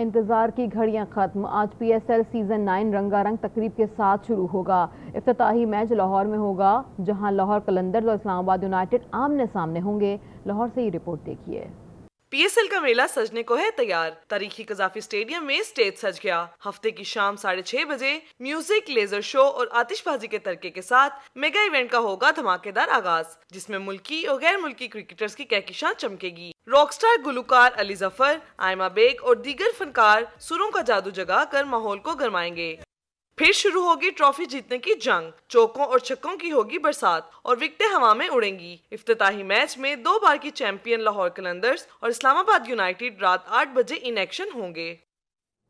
इंतजार की घड़ियां खत्म आज पीएसएल सीजन नाइन रंगारंग तकरीब के साथ शुरू होगा अफ्ताही मैच लाहौर में होगा जहां लाहौर कलंदर्स और इस्लामाबाद यूनाइटेड आमने सामने होंगे लाहौर से ये रिपोर्ट देखिए पीएसएल का मेला सजने को है तैयार तारीखी कजाफी स्टेडियम में स्टेज सज गया हफ्ते की शाम साढ़े छह बजे म्यूजिक लेजर शो और आतिशबाजी के तरके के साथ मेगा इवेंट का होगा धमाकेदार आगाज जिसमें मुल्की और गैर मुल्की क्रिकेटर्स की कहकिशा चमकेगी रॉकस्टार गुलकार अली जफर आयमा बेग और दीगर फनकार सुरों का जादू जगा कर माहौल को गरमाएंगे फिर शुरू होगी ट्रॉफी जीतने की जंग चौकों और छक्कों की होगी बरसात और विकटे हवा में उड़ेंगी इफ्ताही मैच में दो बार की चैंपियन लाहौर कलंदर्स और इस्लामाबाद यूनाइटेड रात आठ बजे इन एक्शन होंगे